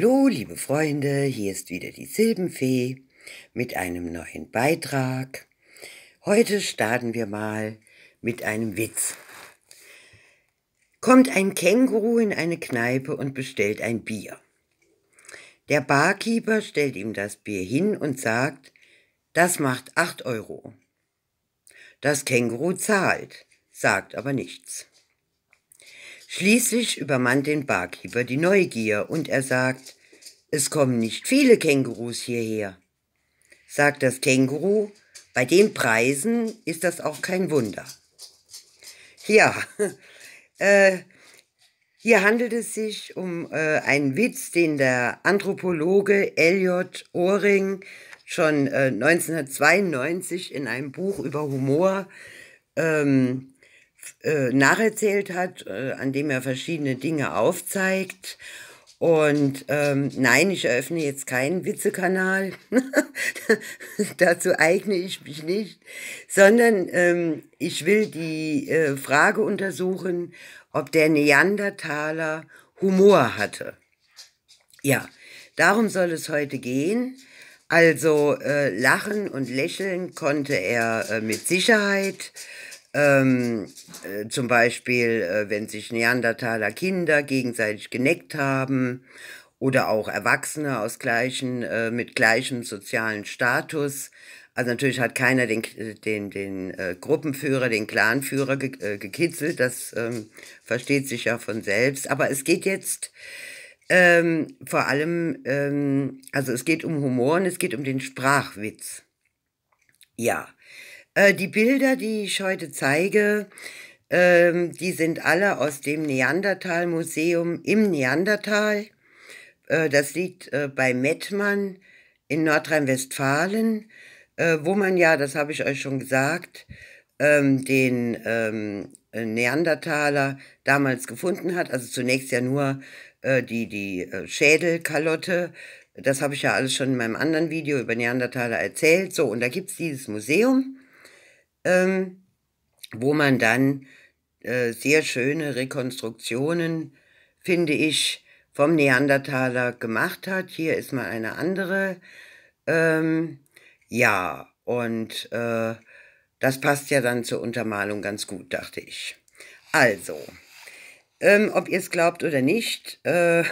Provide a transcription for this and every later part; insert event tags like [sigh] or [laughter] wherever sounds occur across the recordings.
Hallo, liebe Freunde, hier ist wieder die Silbenfee mit einem neuen Beitrag. Heute starten wir mal mit einem Witz. Kommt ein Känguru in eine Kneipe und bestellt ein Bier. Der Barkeeper stellt ihm das Bier hin und sagt, das macht 8 Euro. Das Känguru zahlt, sagt aber nichts. Schließlich übermannt den Barkeeper die Neugier und er sagt, es kommen nicht viele Kängurus hierher. Sagt das Känguru, bei den Preisen ist das auch kein Wunder. Ja, [laughs] äh, hier handelt es sich um äh, einen Witz, den der Anthropologe Elliot Ohring schon äh, 1992 in einem Buch über Humor ähm, äh, nacherzählt hat, äh, an dem er verschiedene Dinge aufzeigt. Und ähm, nein, ich eröffne jetzt keinen Witzekanal. [laughs] Dazu eigne ich mich nicht, sondern ähm, ich will die äh, Frage untersuchen, ob der Neandertaler Humor hatte. Ja, darum soll es heute gehen. Also äh, lachen und lächeln konnte er äh, mit Sicherheit. Ähm, äh, zum Beispiel, äh, wenn sich Neandertaler Kinder gegenseitig geneckt haben oder auch Erwachsene aus gleichen, äh, mit gleichem sozialen Status. Also natürlich hat keiner den, den, den äh, Gruppenführer, den Clanführer ge äh, gekitzelt, das ähm, versteht sich ja von selbst. Aber es geht jetzt ähm, vor allem, ähm, also es geht um Humor und es geht um den Sprachwitz. Ja. Äh, die Bilder, die ich heute zeige, ähm, die sind alle aus dem Neandertal-Museum im Neandertal. Äh, das liegt äh, bei Mettmann in Nordrhein-Westfalen, äh, wo man ja, das habe ich euch schon gesagt, ähm, den ähm, äh, Neandertaler damals gefunden hat. Also zunächst ja nur die, die Schädelkalotte, das habe ich ja alles schon in meinem anderen Video über Neandertaler erzählt. So, und da gibt es dieses Museum ähm, wo man dann äh, sehr schöne Rekonstruktionen, finde ich, vom Neandertaler gemacht hat. Hier ist mal eine andere. Ähm, ja, und äh, das passt ja dann zur Untermalung ganz gut, dachte ich. Also, ähm, ob ihr es glaubt oder nicht, äh,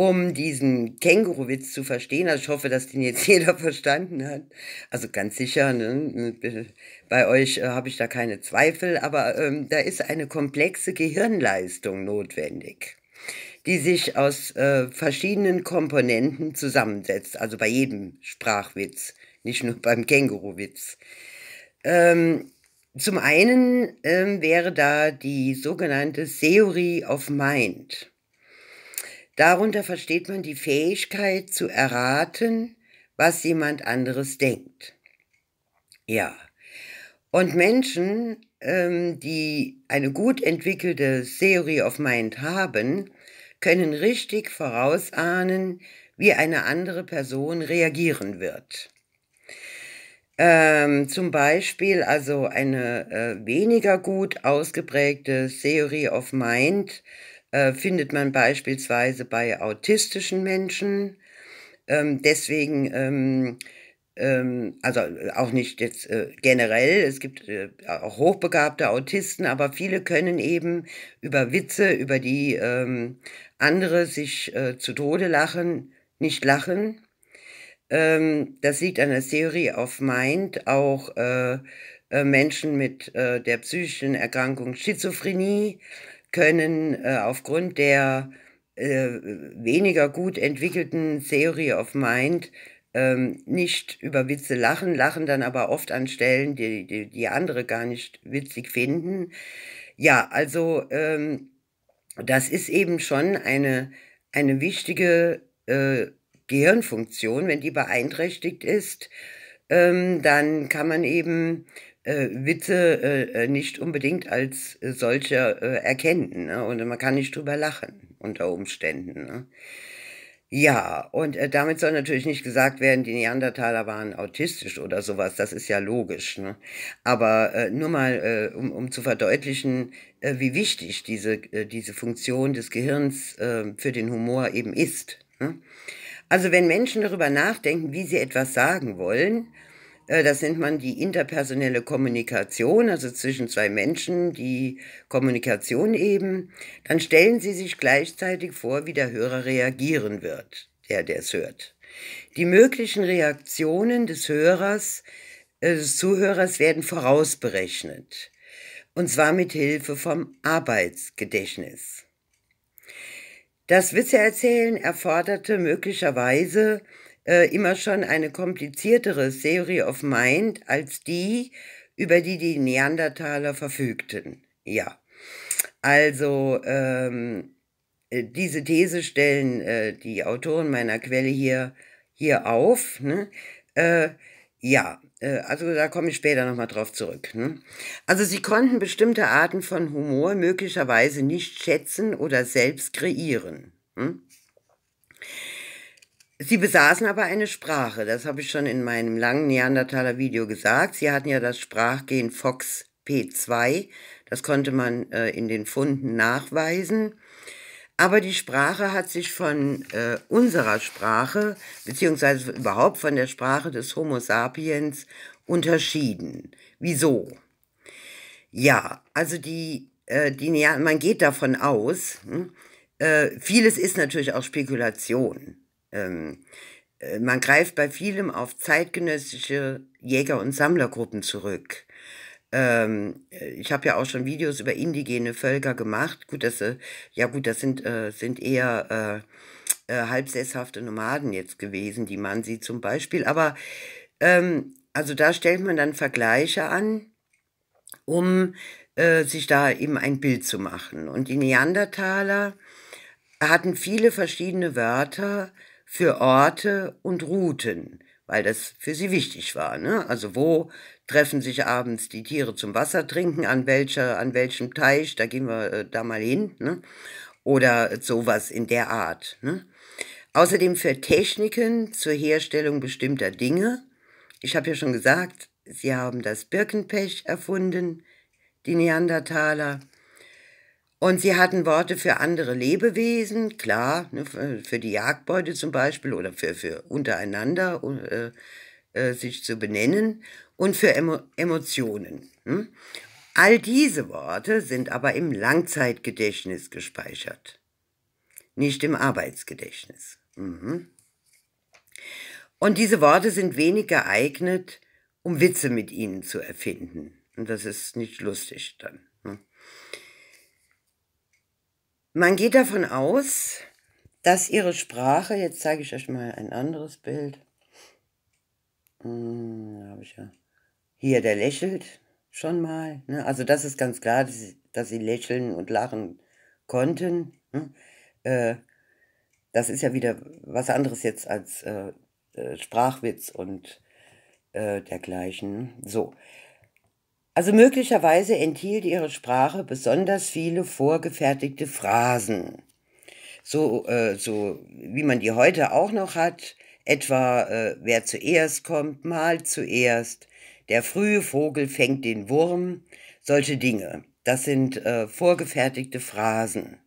um diesen Känguru-Witz zu verstehen. Also ich hoffe, dass den jetzt [laughs] jeder verstanden hat. Also ganz sicher, ne? bei euch äh, habe ich da keine Zweifel, aber ähm, da ist eine komplexe Gehirnleistung notwendig die sich aus äh, verschiedenen Komponenten zusammensetzt, also bei jedem Sprachwitz, nicht nur beim Känguruwitz. Ähm, zum einen ähm, wäre da die sogenannte Theory of Mind. Darunter versteht man die Fähigkeit zu erraten, was jemand anderes denkt. Ja. Und Menschen, ähm, die eine gut entwickelte Theory of Mind haben, können richtig vorausahnen, wie eine andere Person reagieren wird. Ähm, zum Beispiel also eine äh, weniger gut ausgeprägte Theory of Mind äh, findet man beispielsweise bei autistischen Menschen. Ähm, deswegen, ähm, ähm, also äh, auch nicht jetzt äh, generell, es gibt äh, auch hochbegabte Autisten, aber viele können eben über Witze, über die ähm, andere sich äh, zu Tode lachen, nicht lachen. Ähm, das liegt an der Theorie of Mind, auch Menschen mit der psychischen Erkrankung Schizophrenie können äh, aufgrund der äh, weniger gut entwickelten Theory of Mind ähm, nicht über Witze lachen, lachen dann aber oft an Stellen, die, die, die andere gar nicht witzig finden. Ja, also ähm, das ist eben schon eine, eine wichtige äh, Gehirnfunktion. Wenn die beeinträchtigt ist, ähm, dann kann man eben äh, Witze äh, äh, nicht unbedingt als äh, solche äh, erkennen. Ne? Und man kann nicht drüber lachen unter Umständen. Ne? Ja, und äh, damit soll natürlich nicht gesagt werden, die Neandertaler waren autistisch oder sowas. Das ist ja logisch. Ne? Aber nur mal, um, um zu verdeutlichen, wie wichtig diese, diese Funktion des Gehirns für den Humor eben ist. Ne? Also wenn Menschen darüber nachdenken, wie sie etwas sagen wollen, äh, das nennt man die interpersonelle Kommunikation, also zwischen zwei Menschen die Kommunikation eben. Dann stellen Sie sich gleichzeitig vor, wie der Hörer reagieren wird, der, der es hört. Die möglichen Reaktionen des Hörers, äh, des Zuhörers werden vorausberechnet. Und zwar mit Hilfe vom Arbeitsgedächtnis. Das Wissererzählen erforderte möglicherweise äh, immer schon eine kompliziertere Theory of Mind als die, über die die Neandertaler verfügten. Ja, also ähm, äh, diese These stellen äh, die Autoren meiner Quelle hier, hier auf. Ne? Äh, ja, äh, also da komme ich später nochmal drauf zurück. Ne? Also sie konnten bestimmte Arten von Humor möglicherweise nicht schätzen oder selbst kreieren. Hm? Sie besaßen aber eine Sprache, das habe ich schon in meinem langen Neandertaler Video gesagt. Sie hatten ja das Sprachgen Fox P2, das konnte man äh, in den Funden nachweisen. Aber die Sprache hat sich von äh, unserer Sprache, beziehungsweise überhaupt von der Sprache des Homo sapiens unterschieden. Wieso? Ja, also die, äh, die man geht davon aus, hm? Äh, vieles ist natürlich auch Spekulation. Ähm, äh, man greift bei vielem auf zeitgenössische Jäger- und Sammlergruppen zurück. Ähm, äh, ich habe ja auch schon Videos über indigene Völker gemacht. Gut, das, äh, ja gut, das sind, äh, sind eher äh, äh halbsesshafte Nomaden jetzt gewesen, die man sieht zum Beispiel. Aber ähm, also da stellt man dann Vergleiche an, um sich da eben ein Bild zu machen. Und die Neandertaler hatten viele verschiedene Wörter, für Orte und Routen, weil das für sie wichtig war. Ne? Also wo treffen sich abends die Tiere zum Wasser trinken, an, welcher, an welchem Teich, da gehen wir äh, da mal hin. Ne? Oder sowas in der Art. Ne? Außerdem für Techniken zur Herstellung bestimmter Dinge. Ich habe ja schon gesagt, sie haben das Birkenpech erfunden, die Neandertaler. Und sie hatten Worte für andere Lebewesen, klar, ne, für die Jagdbeute zum Beispiel oder für, für untereinander äh, äh, sich zu benennen und für Emo Emotionen. Hm? All diese Worte sind aber im Langzeitgedächtnis gespeichert, nicht im Arbeitsgedächtnis. Mhm. Und diese Worte sind wenig geeignet, um Witze mit ihnen zu erfinden. Und das ist nicht lustig dann. Ne? Man geht davon aus, dass ihre Sprache, jetzt zeige ich euch mal ein anderes Bild. Hm, habe ich ja. Hier, der lächelt schon mal. Ne? Also das ist ganz klar, dass sie, dass sie lächeln und lachen konnten. Ne? Äh, das ist ja wieder was anderes jetzt als äh, äh Sprachwitz und äh, dergleichen. Ne? So, also möglicherweise enthielt ihre Sprache besonders viele vorgefertigte Phrasen. So, äh, so wie man die heute auch noch hat, etwa äh, wer zuerst kommt, malt zuerst, der frühe Vogel fängt den Wurm, solche Dinge. Das sind äh, vorgefertigte Phrasen.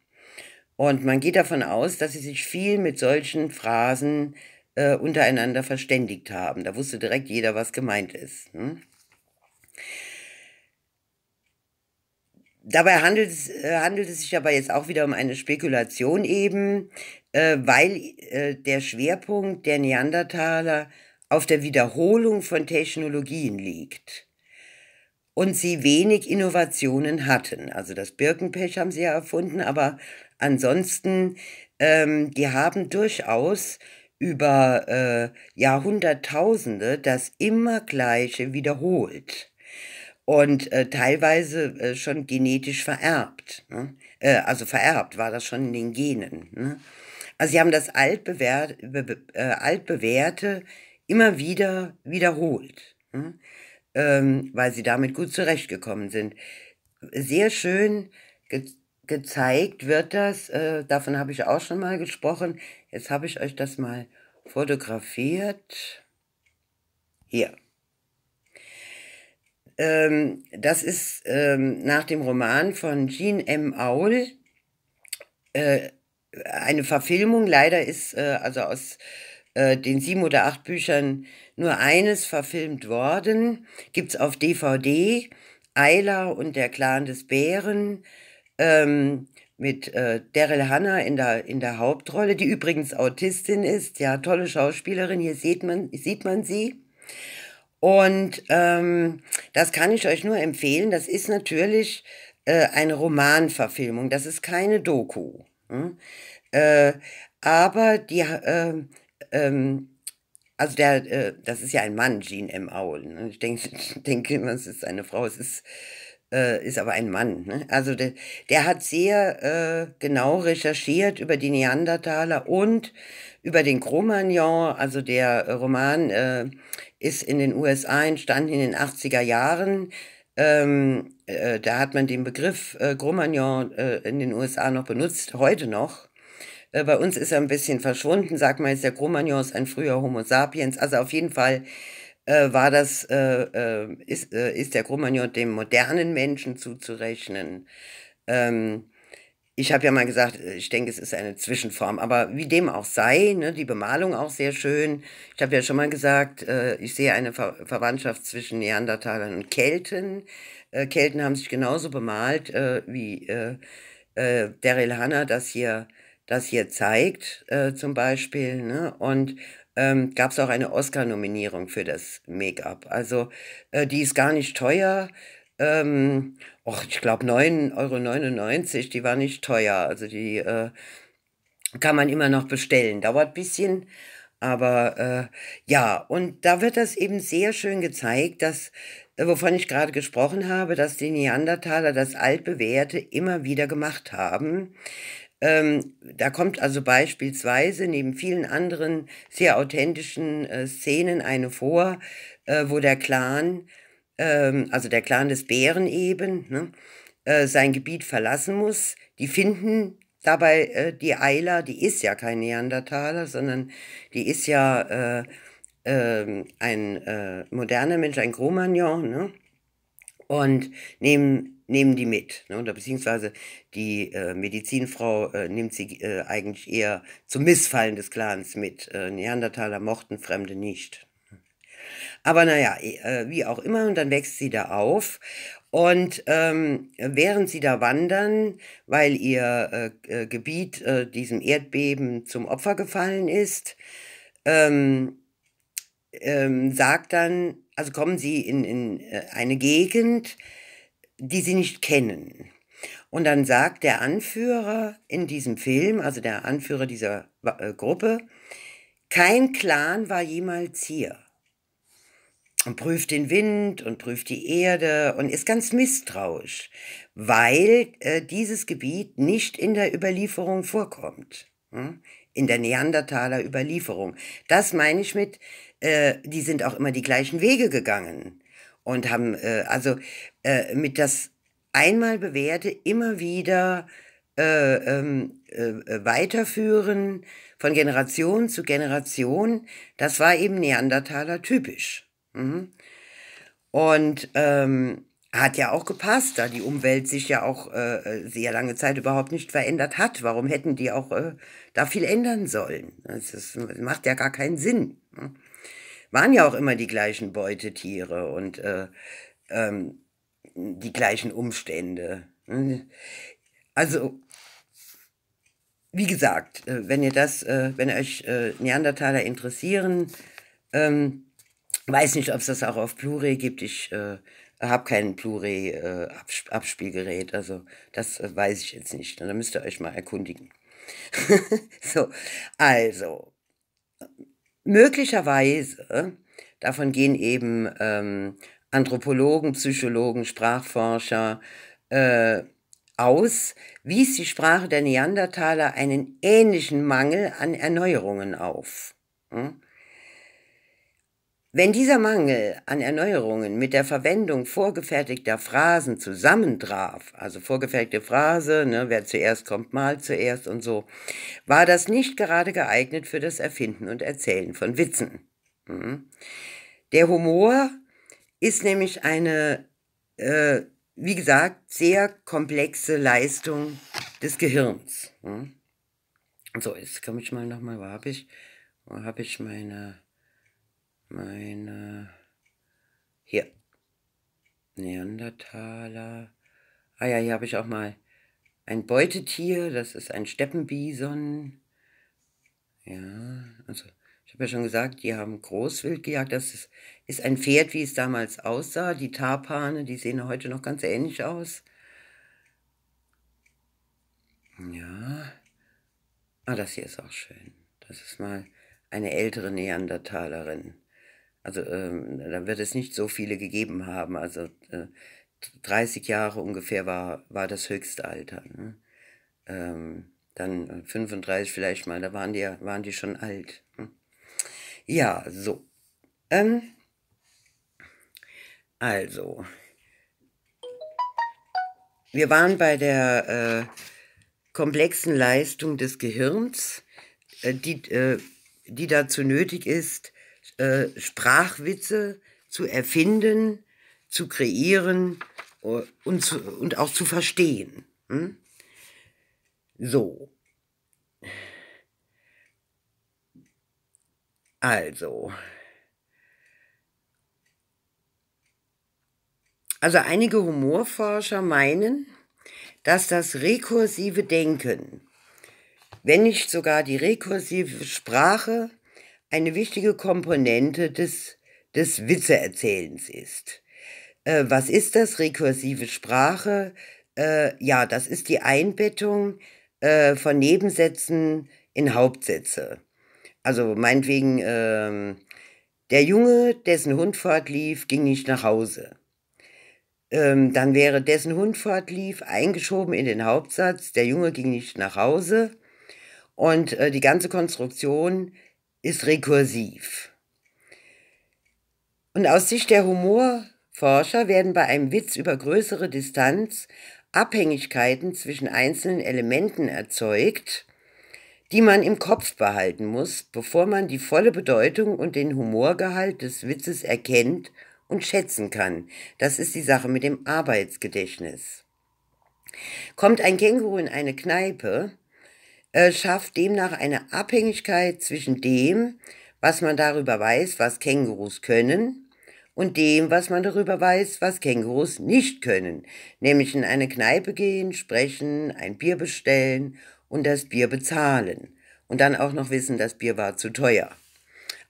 Und man geht davon aus, dass sie sich viel mit solchen Phrasen äh, untereinander verständigt haben. Da wusste direkt jeder, was gemeint ist. Hm? Dabei handelt es, äh, handelt es sich aber jetzt auch wieder um eine Spekulation eben, äh, weil äh, der Schwerpunkt der Neandertaler auf der Wiederholung von Technologien liegt und sie wenig Innovationen hatten. Also das Birkenpech haben sie ja erfunden, aber ansonsten, ähm, die haben durchaus über äh, Jahrhunderttausende das immer gleiche wiederholt und äh, teilweise äh, schon genetisch vererbt. Ne? Äh, also vererbt war das schon in den Genen. Ne? Also sie haben das Altbewähr be äh, Altbewährte immer wieder wiederholt, ne? ähm, weil sie damit gut zurechtgekommen sind. Sehr schön ge gezeigt wird das, äh, davon habe ich auch schon mal gesprochen. Jetzt habe ich euch das mal fotografiert. Hier. Ähm, das ist ähm, nach dem Roman von Jean M. Aul äh, eine Verfilmung. Leider ist äh, also aus äh, den sieben oder acht Büchern nur eines verfilmt worden. Gibt es auf DVD. Eila und der Clan des Bären. Ähm, mit äh, Daryl Hannah in der, in der Hauptrolle, die übrigens Autistin ist, ja, tolle Schauspielerin, hier sieht man, sieht man sie. Und ähm, das kann ich euch nur empfehlen. Das ist natürlich äh, eine Romanverfilmung. Das ist keine Doku. Hm? Äh, aber die, äh, ähm, also der, äh, das ist ja ein Mann, Jean M. Aul. Ne? Ich denke, [laughs] ich denke immer, es ist eine Frau. Es ist äh, ist aber ein Mann. Ne? Also der, der hat sehr äh, genau recherchiert über die Neandertaler und über den Cro-Magnon. Also der äh, Roman äh, ist in den USA entstanden in den 80er Jahren. Ähm, äh, da hat man den Begriff äh, Cro-Magnon äh, in den USA noch benutzt, heute noch. Äh, bei uns ist er ein bisschen verschwunden, sagt man jetzt, der Cro-Magnon ist ein früher Homo sapiens. Also auf jeden Fall äh, war das, äh, äh, ist, äh, der Cro-Magnon dem modernen Menschen zuzurechnen. Ähm, ich habe ja mal gesagt, äh, ich denke, es ist eine Zwischenform, aber wie dem auch sei, ne, die Bemalung auch sehr schön. Ich habe ja schon mal gesagt, äh, ich sehe eine Ver Verwandtschaft zwischen Neandertalern und Kelten. Kelten haben sich genauso bemalt, wie Daryl Hanna, das hier, das hier zeigt, zum Beispiel. Ne? Und ähm, gab es auch eine Oscar-Nominierung für das Make-up. Also äh, die ist gar nicht teuer. Ähm, och, ich glaube 9,99 Euro, die war nicht teuer. Also die äh, kann man immer noch bestellen. Dauert ein bisschen. Aber äh, ja, und da wird das eben sehr schön gezeigt, dass, äh, wovon ich gerade gesprochen habe, dass die Neandertaler das Altbewährte immer wieder gemacht haben. Ähm, da kommt also beispielsweise neben vielen anderen sehr authentischen äh, Szenen eine vor, äh, wo der Clan, ähm, also der Clan des Bären eben, ne, äh, sein Gebiet verlassen muss. Die finden dabei äh, die Eiler, die ist ja kein Neandertaler, sondern die ist ja äh, ähm, ein äh, moderner Mensch, ein Cro-Magnon, ne? und nehmen nehmen die mit. Ne? Oder beziehungsweise die äh, Medizinfrau äh, nimmt sie äh, eigentlich eher zum Missfallen des Clans mit. Äh, Neandertaler mochten Fremde nicht. Aber naja, äh, wie auch immer, und dann wächst sie da auf. Und ähm, während sie da wandern, weil ihr äh, Gebiet diesem Erdbeben zum Opfer gefallen ist, ähm, ähm, sagt dann, also kommen sie in, in eine Gegend, die sie nicht kennen. Und dann sagt der Anführer in diesem Film, also der Anführer dieser äh, Gruppe, kein Clan war jemals hier. Und prüft den Wind und prüft die Erde und ist ganz misstrauisch, weil äh, dieses Gebiet nicht in der Überlieferung vorkommt. Hm? In der Neandertaler Überlieferung. Das meine ich mit, äh, die sind auch immer die gleichen Wege gegangen und haben, äh, also äh, mit das einmal bewährte immer wieder äh, ähm, äh, weiterführen von Generation zu Generation, das war eben Neandertaler typisch. Mhm. Und ähm, hat ja auch gepasst, da die Umwelt sich ja auch äh, sehr lange Zeit überhaupt nicht verändert hat. Warum hätten die auch äh, da viel ändern sollen? Das macht ja gar keinen Sinn. Mhm. Waren ja auch immer die gleichen Beutetiere und äh, ähm, die gleichen Umstände. Ne? Also, wie gesagt, äh, wenn ihr das, äh, wenn euch äh, Neandertaler interessieren, ähm, weiß nicht, ob es das auch auf Blu-ray gibt. Ich habe kein Blu-ray-Abspielgerät, also das weiß ich jetzt nicht. Da müsst ihr euch mal erkundigen. [laughs] so, also, möglicherweise, davon gehen eben ähm, Anthropologen, Psychologen, Sprachforscher äh, aus, wies die Sprache der Neandertaler einen ähnlichen Mangel an Erneuerungen auf. Hm? Wenn dieser Mangel an Erneuerungen mit der Verwendung vorgefertigter Phrasen zusammentraf, also vorgefertigte Phrase, ne, wer zuerst kommt, mal zuerst und so, war das nicht gerade geeignet für das Erfinden und Erzählen von Witzen. Hm? Der Humor ist nämlich eine, äh, wie gesagt, sehr komplexe Leistung des Gehirns. Hm? So, jetzt komme ich mal nochmal, wo habe ich, wo habe ich meine, meine, hier, Neandertaler. Ah ja, hier habe ich auch mal ein Beutetier, das ist ein Steppenbison. Ja, also ich habe ja schon gesagt, die haben Großwild gejagt, das ist ist ein Pferd, wie es damals aussah. Die Tarpane, die sehen heute noch ganz ähnlich aus. Ja. Ah, das hier ist auch schön. Das ist mal eine ältere Neandertalerin. Also ähm, da wird es nicht so viele gegeben haben. Also äh, 30 Jahre ungefähr war, war das Höchstalter. Ne? Ähm, dann 35 äh, vielleicht mal, da waren die, waren die schon alt. Hm? Ja, so. Ähm, also, wir waren bei der äh, komplexen Leistung des Gehirns, äh, die, äh, die dazu nötig ist, äh, Sprachwitze zu erfinden, zu kreieren äh, und, zu, und auch zu verstehen. Hm? So. Also. Also einige Humorforscher meinen, dass das rekursive Denken, wenn nicht sogar die rekursive Sprache, eine wichtige Komponente des, des Witzeerzählens ist. Äh, was ist das rekursive Sprache? Äh, ja, das ist die Einbettung äh, von Nebensätzen in Hauptsätze. Also meinetwegen, ähm, der Junge, dessen Hund fortlief, ging nicht nach Hause. Ähm, dann wäre dessen Hund fortlief, eingeschoben in den Hauptsatz. Der Junge ging nicht nach Hause. Und äh, die ganze Konstruktion ist rekursiv. Und aus Sicht der Humorforscher werden bei einem Witz über größere Distanz Abhängigkeiten zwischen einzelnen Elementen erzeugt, die man im Kopf behalten muss, bevor man die volle Bedeutung und den Humorgehalt des Witzes erkennt und schätzen kann. Das ist die Sache mit dem Arbeitsgedächtnis. Kommt ein Känguru in eine Kneipe, äh, schafft demnach eine Abhängigkeit zwischen dem, was man darüber weiß, was Kängurus können, und dem, was man darüber weiß, was Kängurus nicht können, nämlich in eine Kneipe gehen, sprechen, ein Bier bestellen und das Bier bezahlen und dann auch noch wissen, das Bier war zu teuer.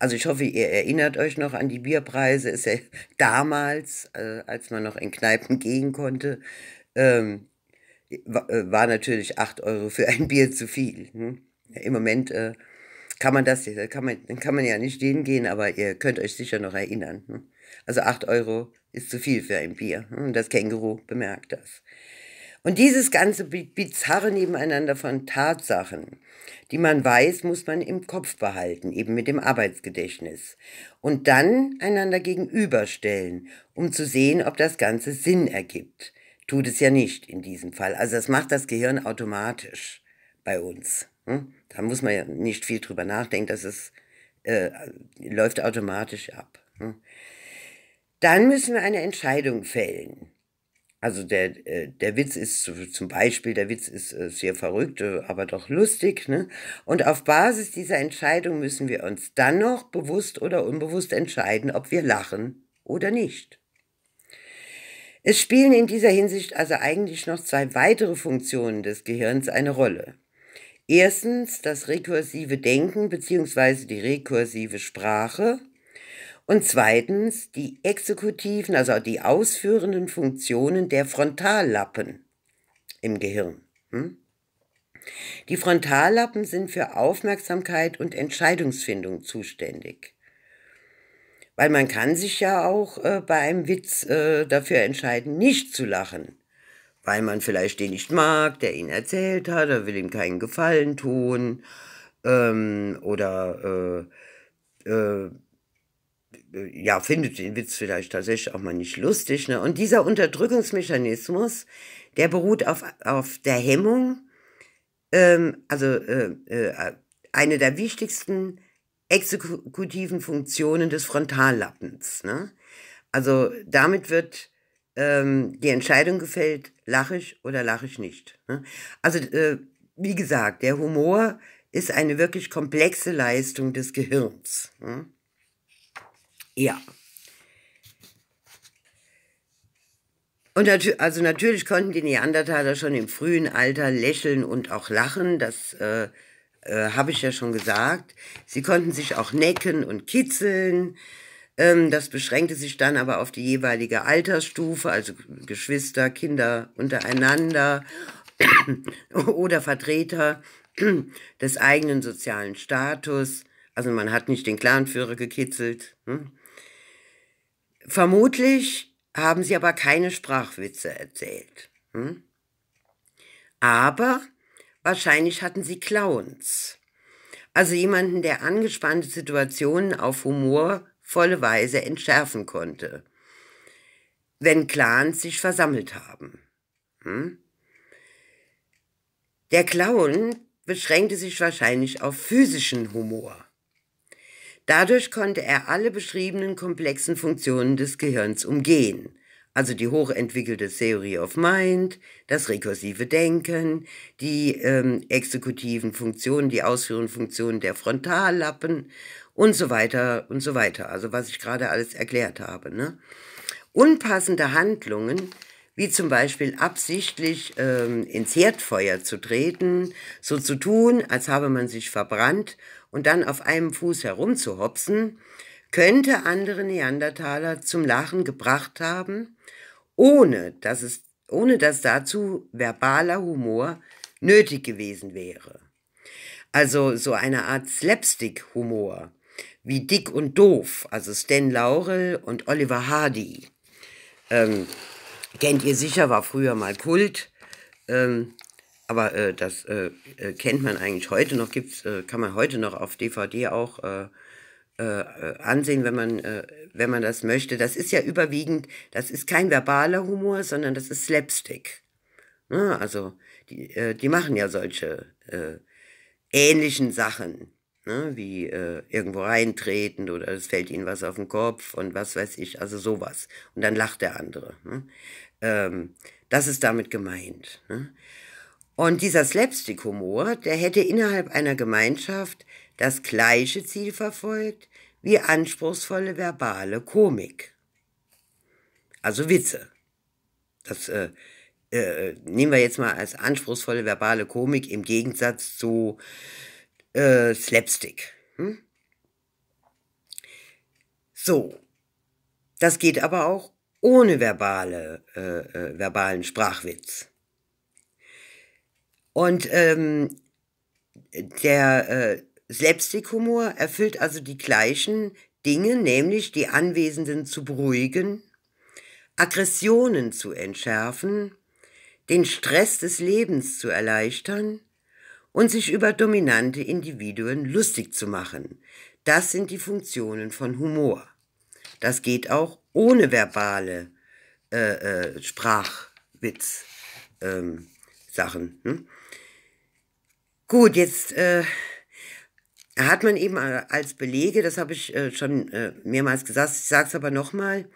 Also ich hoffe, ihr erinnert euch noch an die Bierpreise. Ist ja damals, äh, als man noch in Kneipen gehen konnte, ähm, äh, war natürlich 8 Euro für ein Bier zu viel. Hm? Im Moment äh, kann man das, äh, kann man, kann man ja nicht hingehen, aber ihr könnt euch sicher noch erinnern. Hm? Also 8 Euro ist zu viel für ein Bier. Hm? das Känguru bemerkt das. Und dieses ganze bizarre Nebeneinander von Tatsachen, die man weiß, muss man im Kopf behalten, eben mit dem Arbeitsgedächtnis. Und dann einander gegenüberstellen, um zu sehen, ob das Ganze Sinn ergibt. Tut es ja nicht in diesem Fall. Also das macht das Gehirn automatisch bei uns. Hm? Da muss man ja nicht viel drüber nachdenken, das ist, äh, läuft automatisch ab. Hm? Dann müssen wir eine Entscheidung fällen. Also der, äh, der Witz ist zum Beispiel, der Witz ist äh, sehr verrückt, äh, aber doch lustig. Ne? Und auf Basis dieser Entscheidung müssen wir uns dann noch bewusst oder unbewusst entscheiden, ob wir lachen oder nicht. Es spielen in dieser Hinsicht also eigentlich noch zwei weitere Funktionen des Gehirns eine Rolle. Erstens das rekursive Denken bzw. die rekursive Sprache und zweitens die exekutiven, also die ausführenden Funktionen der Frontallappen im Gehirn. Hm? Die Frontallappen sind für Aufmerksamkeit und Entscheidungsfindung zuständig. Weil man kann sich ja auch äh, bei einem Witz äh, dafür entscheiden, nicht zu lachen. Weil man vielleicht den nicht mag, der ihn erzählt hat, er will ihm keinen Gefallen tun. Ähm, oder äh, äh ja, findet den Witz vielleicht tatsächlich auch mal nicht lustig. Ne? Und dieser Unterdrückungsmechanismus, der beruht auf, auf der Hemmung, ähm, also äh, äh, eine der wichtigsten exekutiven Funktionen des Frontallappens. Ne? Also damit wird ähm, die Entscheidung gefällt, lache ich oder lache ich nicht. Ne? Also äh, wie gesagt, der Humor ist eine wirklich komplexe Leistung des Gehirns. Ne? Ja. Und natür also natürlich konnten die Neandertaler schon im frühen Alter lächeln und auch lachen, das äh, äh, habe ich ja schon gesagt. Sie konnten sich auch necken und kitzeln. Ähm, das beschränkte sich dann aber auf die jeweilige Altersstufe, also Geschwister, Kinder untereinander [coughs] oder Vertreter des eigenen sozialen Status. Also man hat nicht den Clanführer gekitzelt. Hm? Vermutlich haben sie aber keine Sprachwitze erzählt. Hm? Aber wahrscheinlich hatten sie Clowns. Also jemanden, der angespannte Situationen auf humorvolle Weise entschärfen konnte, wenn Clans sich versammelt haben. Hm? Der Clown beschränkte sich wahrscheinlich auf physischen Humor. Dadurch konnte er alle beschriebenen komplexen Funktionen des Gehirns umgehen, also die hochentwickelte Theory of Mind, das rekursive Denken, die ähm, exekutiven Funktionen, die ausführenden Funktionen der Frontallappen und so weiter und so weiter. Also was ich gerade alles erklärt habe. Ne? Unpassende Handlungen wie zum Beispiel absichtlich ähm, ins Herdfeuer zu treten, so zu tun, als habe man sich verbrannt und dann auf einem Fuß herumzuhopsen, könnte andere Neandertaler zum Lachen gebracht haben, ohne dass, es, ohne dass dazu verbaler Humor nötig gewesen wäre. Also so eine Art Slapstick-Humor, wie Dick und Doof, also Stan Laurel und Oliver Hardy. Ähm, Kennt ihr sicher, war früher mal Kult. Ähm, aber äh, das äh, äh, kennt man eigentlich heute noch, gibt's, äh, kann man heute noch auf DVD auch äh, äh, äh, ansehen, wenn man, äh, wenn man das möchte. Das ist ja überwiegend, das ist kein verbaler Humor, sondern das ist Slapstick. Ja, ne, also die, äh, die machen ja solche äh, ähnlichen Sachen ne, wie äh, irgendwo reintreten oder es fällt ihnen was auf den Kopf und was weiß ich, also sowas. Und dann lacht der andere. Ne? Ähm, das ist damit gemeint. Ne? Und dieser Slapstick-Humor, der hätte innerhalb einer Gemeinschaft das gleiche Ziel verfolgt wie anspruchsvolle verbale Komik. Also Witze. Das äh, äh, nehmen wir jetzt mal als anspruchsvolle verbale Komik im Gegensatz zu äh, Slapstick. Hm? So, das geht aber auch ohne verbale, äh, äh, verbalen Sprachwitz. Und ähm, der äh, Slapstick-Humor erfüllt also die gleichen Dinge, nämlich die Anwesenden zu beruhigen, Aggressionen zu entschärfen, den Stress des Lebens zu erleichtern und sich über dominante Individuen lustig zu machen. Das sind die Funktionen von Humor. Das geht auch ohne verbale äh, äh, Sprachwitz. Ähm, Sachen. Hm? Gut, jetzt äh, hat man eben als Belege, das habe ich äh, schon äh, mehrmals gesagt, ich sage es aber nochmal,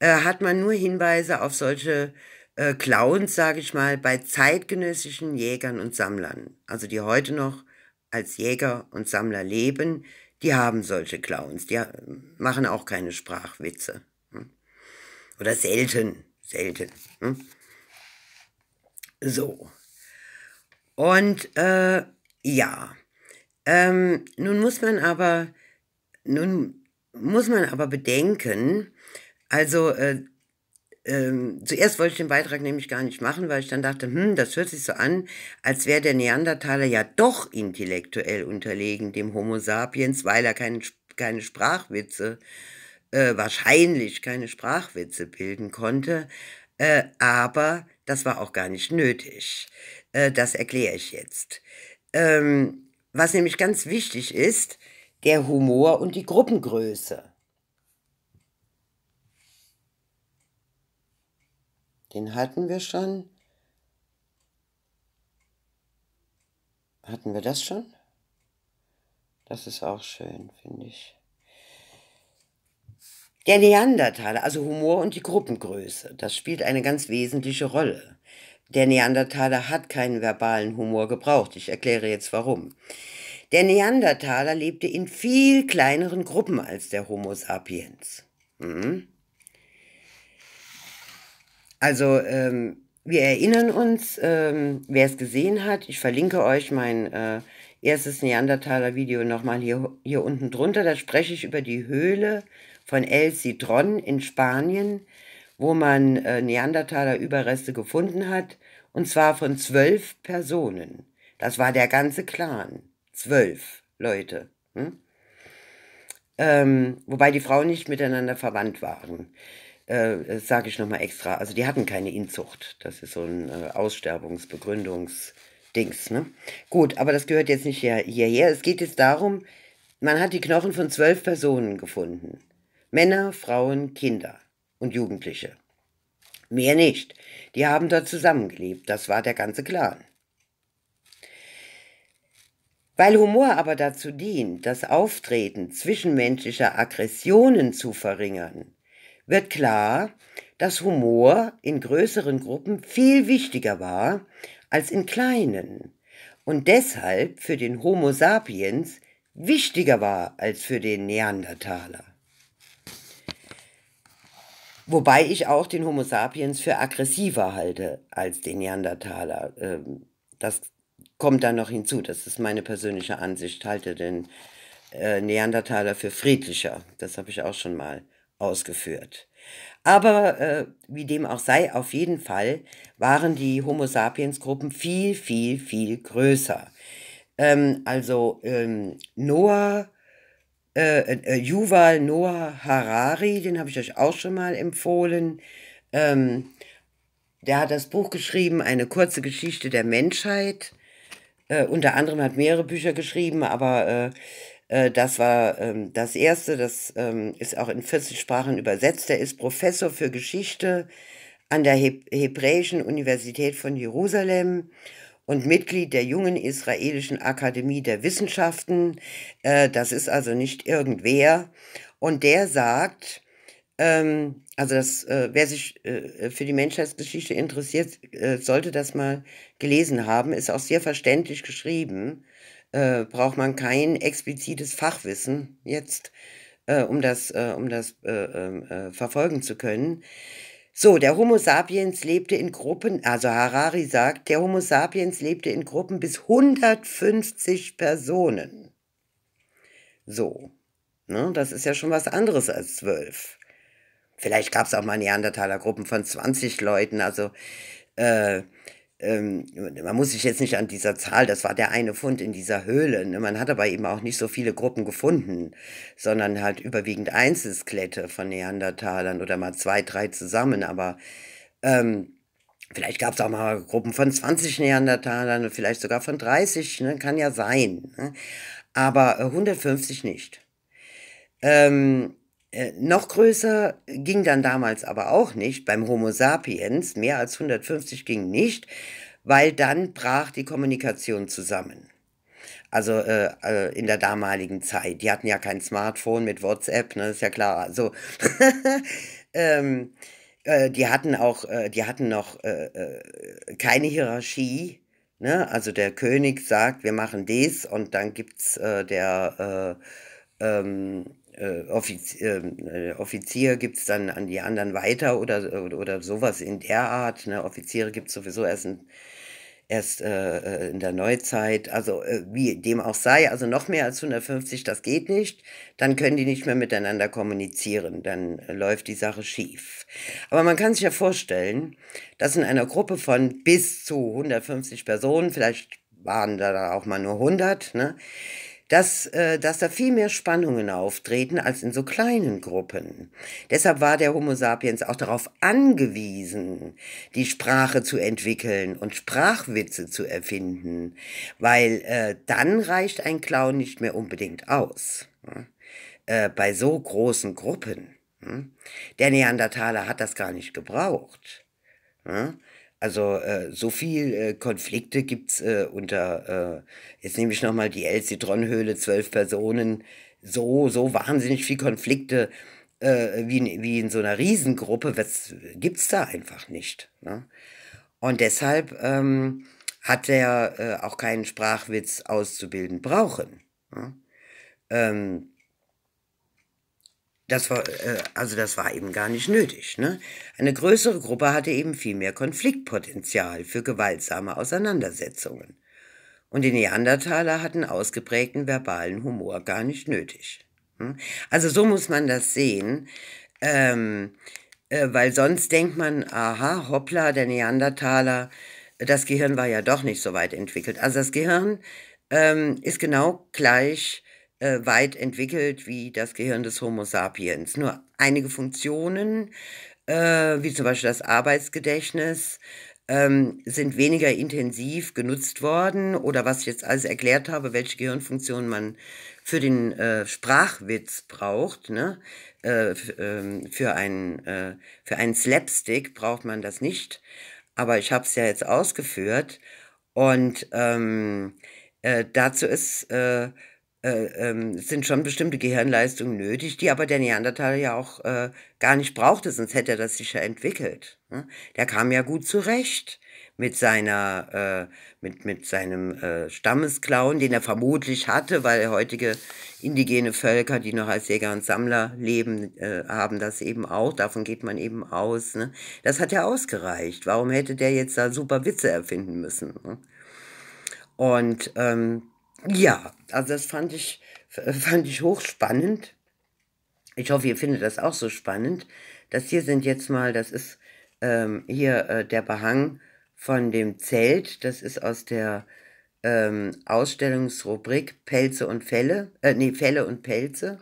äh, hat man nur Hinweise auf solche äh, Clowns, sage ich mal, bei zeitgenössischen Jägern und Sammlern, also die heute noch als Jäger und Sammler leben, die haben solche Clowns, die äh, machen auch keine Sprachwitze. Hm? Oder selten, selten. Hm? So. Und äh, ja, ähm, nun muss man aber, nun muss man aber bedenken, also äh, ähm, zuerst wollte ich den Beitrag nämlich gar nicht machen, weil ich dann dachte, hm, das hört sich so an, als wäre der Neandertaler ja doch intellektuell unterlegen dem Homo sapiens, weil er keine, keine Sprachwitze, äh, wahrscheinlich keine Sprachwitze bilden konnte. Äh, aber das war auch gar nicht nötig. Äh, das erkläre ich jetzt. Ähm, was nämlich ganz wichtig ist, der Humor und die Gruppengröße. Den hatten wir schon. Hatten wir das schon? Das ist auch schön, finde ich. Der Neandertaler, also Humor und die Gruppengröße, das spielt eine ganz wesentliche Rolle. Der Neandertaler hat keinen verbalen Humor gebraucht. Ich erkläre jetzt warum. Der Neandertaler lebte in viel kleineren Gruppen als der Homo sapiens. Mhm. Also ähm, wir erinnern uns, ähm, wer es gesehen hat, ich verlinke euch mein äh, erstes Neandertaler-Video nochmal hier, hier unten drunter. Da spreche ich über die Höhle von El Cidron in Spanien, wo man äh, Neandertaler-Überreste gefunden hat, und zwar von zwölf Personen. Das war der ganze Clan. Zwölf Leute. Hm? Ähm, wobei die Frauen nicht miteinander verwandt waren äh, äh sage ich nochmal extra, also die hatten keine Inzucht. Das ist so ein äh, Aussterbungsbegründungsdings. Ne? Gut, aber das gehört jetzt nicht hier, hierher. Es geht jetzt darum, man hat die Knochen von zwölf Personen gefunden. Männer, Frauen, Kinder und Jugendliche. Mehr nicht. Die haben dort zusammengelebt. Das war der ganze Clan. Weil Humor aber dazu dient, das Auftreten zwischenmenschlicher Aggressionen zu verringern, wird klar, dass Humor in größeren Gruppen viel wichtiger war als in kleinen und deshalb für den Homo sapiens wichtiger war als für den Neandertaler. Wobei ich auch den Homo sapiens für aggressiver halte als den Neandertaler. Ähm, das kommt dann noch hinzu, das ist meine persönliche Ansicht, halte den äh, Neandertaler für friedlicher. Das habe ich auch schon mal äh, ausgeführt. Aber äh, wie dem auch sei, auf jeden Fall waren die Homo sapiens-Gruppen viel, viel, viel größer. Ähm, also ähm, Noah, äh, äh, äh, Yuval Noah Harari, den habe ich euch auch schon mal empfohlen. Ähm, der hat das Buch geschrieben, eine kurze Geschichte der Menschheit. Äh, unter anderem hat mehrere Bücher geschrieben, aber äh, äh, das war ähm, das erste, das ähm, ist auch in 40 Sprachen übersetzt. Er ist Professor für Geschichte an der He Hebräischen Universität von Jerusalem und Mitglied der jungen israelischen Akademie der Wissenschaften. Äh, das ist also nicht irgendwer. Und der sagt, ähm, also das, äh, wer sich äh, für die Menschheitsgeschichte interessiert, äh, sollte das mal gelesen haben, ist auch sehr verständlich geschrieben. Äh, braucht man kein explizites Fachwissen jetzt, äh, um das, äh, um das äh, ähm, äh, verfolgen zu können. So, der Homo sapiens lebte in Gruppen, also Harari sagt, der Homo sapiens lebte in Gruppen bis 150 Personen. So, ne, das ist ja schon was anderes als zwölf. Vielleicht gab es auch mal Neandertaler Gruppen von 20 Leuten, also äh, ähm, man muss sich jetzt nicht an dieser Zahl, das war der eine Fund in dieser Höhle. Ne? Man hat aber eben auch nicht so viele Gruppen gefunden, sondern halt überwiegend Einzelsklette von Neandertalern oder mal zwei, drei zusammen. Aber ähm, vielleicht gab es auch mal Gruppen von 20 Neandertalern und vielleicht sogar von 30, ne? kann ja sein. Ne? Aber 150 äh, nicht. Ähm, äh, noch größer ging dann damals aber auch nicht beim Homo sapiens, mehr als 150 ging nicht, weil dann brach die Kommunikation zusammen. Also äh, äh, in der damaligen Zeit. Die hatten ja kein Smartphone mit WhatsApp, ne? ist ja klar. Also, [laughs] ähm, äh, die hatten auch, äh, die hatten noch keine Hierarchie. Ne? Also der König sagt, wir machen dies und dann gibt es der ähm, äh, ähm, äh, Offizier, äh, Offizier gibt es dann an die anderen weiter oder, oder, oder sowas in der Art. Ne? Offiziere gibt es sowieso erst, in, erst äh, äh in der Neuzeit. Also äh, wie dem auch sei, also noch mehr als 150, das geht nicht. Dann können die nicht mehr miteinander kommunizieren. Dann läuft die Sache schief. Aber man kann sich ja vorstellen, dass in einer Gruppe von bis zu 150 Personen, vielleicht waren da auch mal nur 100, ne? dass, äh, dass da viel mehr Spannungen auftreten als in so kleinen Gruppen. Deshalb war der Homo sapiens auch darauf angewiesen, die Sprache zu entwickeln und Sprachwitze zu erfinden, weil äh, dann reicht ein Clown nicht mehr unbedingt aus. Ne? Äh, bei so großen Gruppen. Ne? Der Neandertaler hat das gar nicht gebraucht. Ne? Also äh, so viel äh, Konflikte gibt's äh, unter, äh, jetzt nehme ich nochmal die el citron zwölf Personen, so, so wahnsinnig viel Konflikte äh, wie, in, wie in so einer Riesengruppe, was gibt's da einfach nicht. Ne? Und deshalb ähm, hat er äh, auch keinen Sprachwitz auszubilden brauchen. Ne? Ähm, das war, äh, also das war eben gar nicht nötig. Ne? Eine größere Gruppe hatte eben viel mehr Konfliktpotenzial für gewaltsame Auseinandersetzungen. Und die Neandertaler hatten ausgeprägten verbalen Humor gar nicht nötig. Hm? Also so muss man das sehen, ähm, äh, weil sonst denkt man, aha, hoppla, der Neandertaler, das Gehirn war ja doch nicht so weit entwickelt. Also das Gehirn ähm, ist genau gleich äh, weit entwickelt wie das Gehirn des Homo sapiens. Nur einige Funktionen, äh, wie zum Beispiel das Arbeitsgedächtnis, ähm, sind weniger intensiv genutzt worden oder was ich jetzt alles erklärt habe, welche Gehirnfunktionen man für den äh, Sprachwitz braucht, ne? Äh, ähm, für, einen, äh, für einen Slapstick braucht man das nicht. Aber ich habe es ja jetzt ausgeführt und ähm, äh, dazu ist äh, äh, ähm, sind schon bestimmte Gehirnleistungen nötig, die aber der Neandertaler ja auch äh, gar nicht brauchte, sonst hätte er das sicher entwickelt. Ne? Der kam ja gut zurecht mit seiner, äh, mit, mit seinem äh, Stammesklauen, den er vermutlich hatte, weil heutige indigene Völker, die noch als Jäger und Sammler leben, äh, haben das eben auch. Davon geht man eben aus. Ne? Das hat ja ausgereicht. Warum hätte der jetzt da super Witze erfinden müssen? Ne? Und ähm, ja, also das fand ich, fand ich hochspannend. Ich hoffe, ihr findet das auch so spannend. Das hier sind jetzt mal, das ist ähm, hier äh, der Behang von dem Zelt. Das ist aus der ähm, Ausstellungsrubrik Pelze und Felle, äh, nee, Felle und Pelze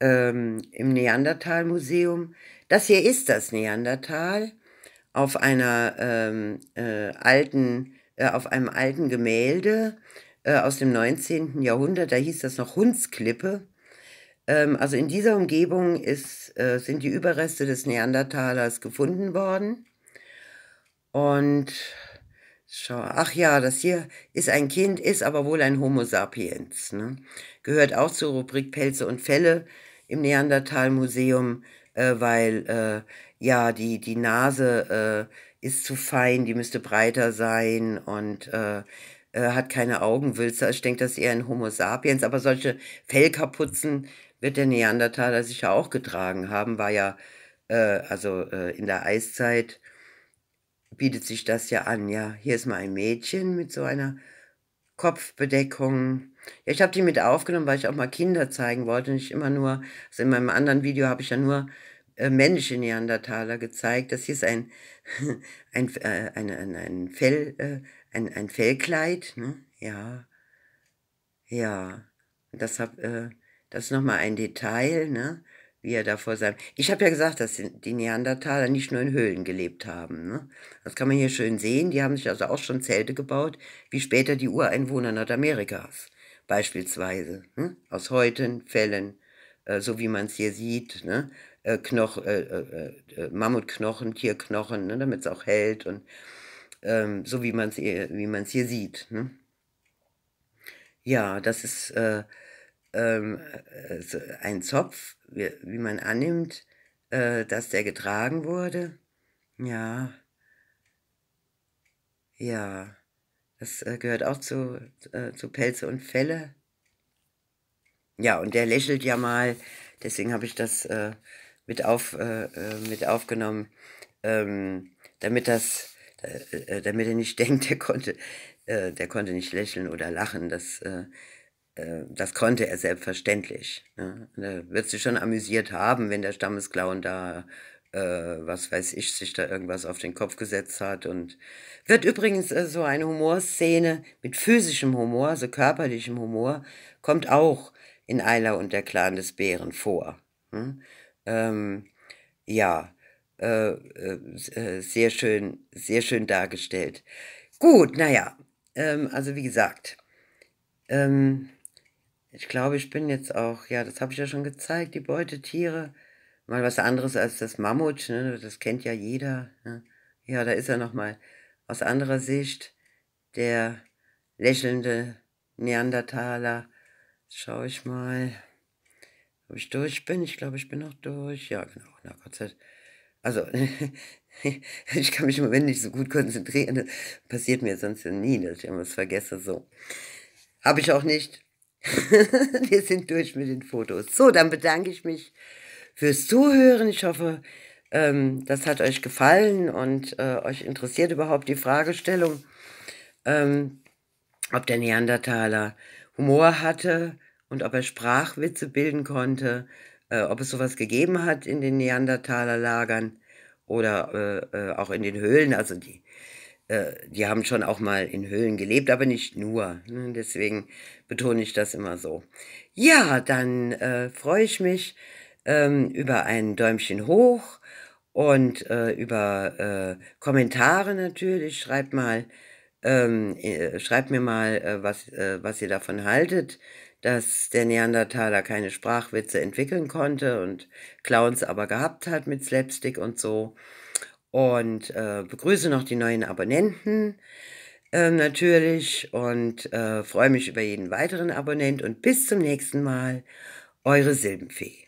ähm, im Neandertal-Museum. Das hier ist das Neandertal auf einer ähm, äh, alten, äh, auf einem alten Gemälde äh, aus dem 19. Jahrhundert, da hieß das noch Hundsklippe. Ähm, also in dieser Umgebung ist, äh, sind die Überreste des Neandertalers gefunden worden. Und schau, ach ja, das hier ist ein Kind, ist aber wohl ein Homo sapiens. Ne? Gehört auch zur Rubrik Pelze und Felle im Neandertalmuseum, äh, weil äh, ja, die, die Nase äh, ist zu fein, die müsste breiter sein und äh, äh, hat keine Augenwülze. ich denke, das ist eher ein Homo sapiens. Aber solche Fellkapuzen wird der Neandertaler sicher auch getragen haben, war ja, äh, also äh, in der Eiszeit bietet sich das ja an. Ja, hier ist mal ein Mädchen mit so einer Kopfbedeckung. Ja, ich habe die mit aufgenommen, weil ich auch mal Kinder zeigen wollte. Nicht immer nur, also in meinem anderen Video habe ich ja nur äh, männliche Neandertaler gezeigt. Das hier ist ein, [laughs] ein, äh, ein, ein, ein Fell, äh, ein, ein Fellkleid, ne? Ja. Ja. Das hab, äh, das ist nochmal ein Detail, ne? Wie er davor sagt. Ich habe ja gesagt, dass die Neandertaler nicht nur in Höhlen gelebt haben. Ne? Das kann man hier schön sehen. Die haben sich also auch schon Zelte gebaut, wie später die Ureinwohner Nordamerikas, beispielsweise. Ne? Aus Häuten, Fellen, äh, so wie man es hier sieht. Ne? Äh äh, äh, äh, Mammutknochen, Tierknochen, ne? damit es auch hält. Und ähm, so wie man es wie man's hier sieht. Ne? Ja, das ist äh, ähm, äh, ein Zopf, wie, wie man annimmt, äh, dass der getragen wurde. Ja, ja, das äh, gehört auch zu, äh, zu Pelze und Felle. Ja, und der lächelt ja mal, deswegen habe ich das äh, mit, auf, mit aufgenommen, ähm, damit das äh, äh, damit er nicht [laughs] denkt, der konnte, äh, der konnte nicht lächeln oder lachen. Das, äh, äh das konnte er selbstverständlich. Ne? Da wird sich schon amüsiert haben, wenn der Stammesclown da, was weiß ich, sich da irgendwas auf den Kopf gesetzt hat. Und wird übrigens so eine Humorszene mit physischem Humor, also körperlichem Humor, kommt auch in Eiler und der Clan des Bären vor. Hm? Ähm, ja, äh, äh, äh, sehr schön, sehr schön dargestellt. Gut, naja, ähm, also wie gesagt, ähm, ich glaube, ich bin jetzt auch, ja, das habe ich ja schon gezeigt, die Beutetiere. Mal was anderes als das Mammut, ne? das kennt ja jeder. Ne? Ja, da ist er nochmal aus anderer Sicht, der lächelnde Neandertaler. Schau ich mal, ob ich durch bin. Ich glaube, ich bin noch durch. Ja, genau. Na, Gott sei Dank. Also, [laughs] ich kann mich im Moment nicht so gut konzentrieren. Das passiert mir sonst nie, dass ich irgendwas vergesse. So. Habe ich auch nicht. [laughs] Wir sind durch mit den Fotos. So, dann bedanke ich mich fürs Zuhören. Ich hoffe, ähm, das hat euch gefallen und äh, euch interessiert überhaupt die Fragestellung, ähm, ob der Neandertaler Humor hatte und ob er Sprachwitze bilden konnte äh, ob es sowas gegeben hat in den Neandertalerlagern oder äh, äh auch in den Höhlen. Also die, äh, die haben schon auch mal in Höhlen gelebt, aber nicht nur. Ne? Deswegen betone ich das immer so. Ja, dann äh, freue ich mich ähm, über ein Däumchen hoch und äh, über äh, Kommentare natürlich. Schreibt mal, ähm, äh, schreibt mir mal, was, was ihr davon haltet dass der Neandertaler keine Sprachwitze entwickeln konnte und Clowns aber gehabt hat mit Slapstick und so. Und äh, begrüße noch die neuen Abonnenten äh, natürlich und äh, freue mich über jeden weiteren Abonnent und bis zum nächsten Mal, eure Silbenfee.